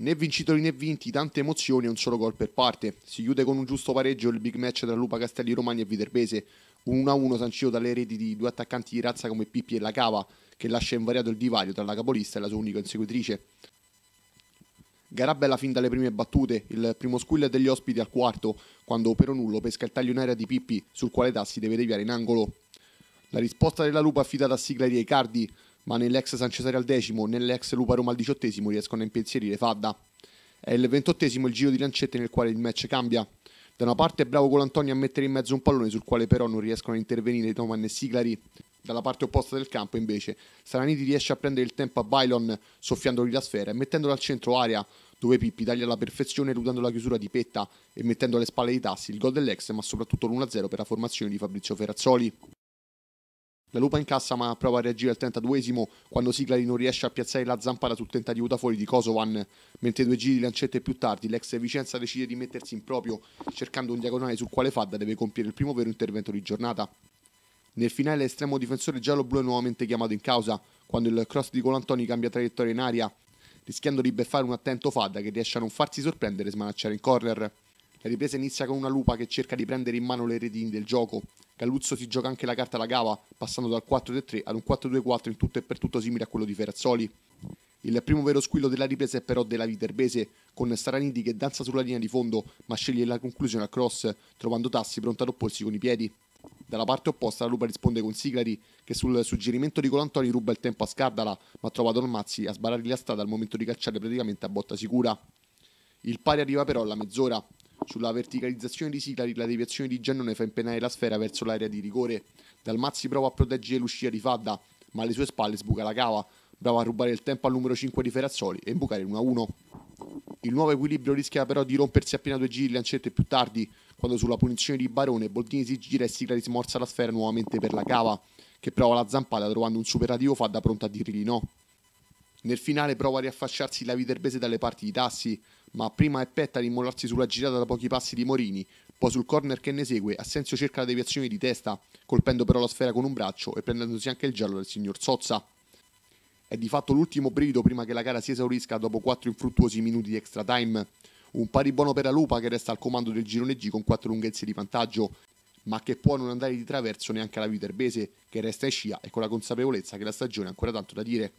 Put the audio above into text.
Né vincitori né vinti, tante emozioni e un solo gol per parte. Si chiude con un giusto pareggio il big match tra Lupa Castelli Romagna e Viterbese. Un 1-1 sancito dalle reti di due attaccanti di razza come Pippi e la Cava, che lascia invariato il divario tra la capolista e la sua unica inseguitrice. Garabella fin dalle prime battute, il primo squill degli ospiti al quarto, quando per Nullo pesca il taglio in aria di Pippi, sul quale Tassi deve deviare in angolo. La risposta della Lupa affidata a Sigla di Icardi, ma nell'ex San Cesare al decimo, nell'ex Lupa Roma al diciottesimo riescono a impensierire Fadda. È il ventottesimo il giro di lancette nel quale il match cambia. Da una parte è bravo Colantoni a mettere in mezzo un pallone sul quale però non riescono a intervenire Toman e Siglari. Dalla parte opposta del campo invece Saraniti riesce a prendere il tempo a Bailon soffiandogli la sfera e mettendolo al centro area dove Pippi taglia alla perfezione eludendo la chiusura di Petta e mettendo alle spalle dei tassi il gol dell'ex ma soprattutto l'1-0 per la formazione di Fabrizio Ferrazzoli. La lupa incassa ma prova a reagire al 32esimo quando Siglari non riesce a piazzare la zampara sul tentativo da fuori di Kosovan, mentre due giri di lancette più tardi l'ex Vicenza decide di mettersi in proprio cercando un diagonale sul quale Fadda deve compiere il primo vero intervento di giornata. Nel finale l'estremo difensore giallo-blu è nuovamente chiamato in causa, quando il cross di Colantoni cambia traiettoria in aria, rischiando di beffare un attento Fadda che riesce a non farsi sorprendere e smanacciare in corner. La ripresa inizia con una lupa che cerca di prendere in mano le redini del gioco. Galluzzo si gioca anche la carta alla cava, passando dal 4-3 ad un 4-2-4 in tutto e per tutto simile a quello di Ferrazzoli. Il primo vero squillo della ripresa è però della Viterbese, con Staranidi che danza sulla linea di fondo, ma sceglie la conclusione al cross, trovando Tassi pronto ad opporsi con i piedi. Dalla parte opposta la Lupa risponde con Siglari, che sul suggerimento di Colantoni ruba il tempo a Scardala, ma trova Dolmazzi a sbarrargli la strada al momento di calciare praticamente a botta sicura. Il pari arriva però alla mezz'ora, sulla verticalizzazione di Siglari la deviazione di Giannone fa impennare la sfera verso l'area di rigore. Dalmazzi prova a proteggere l'uscita di Fadda, ma alle sue spalle sbuca la cava. Brava a rubare il tempo al numero 5 di Ferrazzoli e imbucare il 1-1. Il nuovo equilibrio rischia però di rompersi appena due giri lancette più tardi, quando sulla punizione di Barone Boldini si gira e Siglari smorza la sfera nuovamente per la cava, che prova la zampata trovando un superativo Fadda pronto a dirgli no. Nel finale prova a riaffacciarsi la Viterbese dalle parti di Tassi, ma prima è Petta ad immolarsi sulla girata da pochi passi di Morini, poi sul corner che ne segue Assenzio cerca la deviazione di testa, colpendo però la sfera con un braccio e prendendosi anche il giallo del signor Sozza. È di fatto l'ultimo brivido prima che la gara si esaurisca dopo 4 infruttuosi minuti di extra time. Un pari buono per la Lupa che resta al comando del girone G con 4 lunghezze di vantaggio, ma che può non andare di traverso neanche alla Viterbese, che resta in scia e con la consapevolezza che la stagione ha ancora tanto da dire.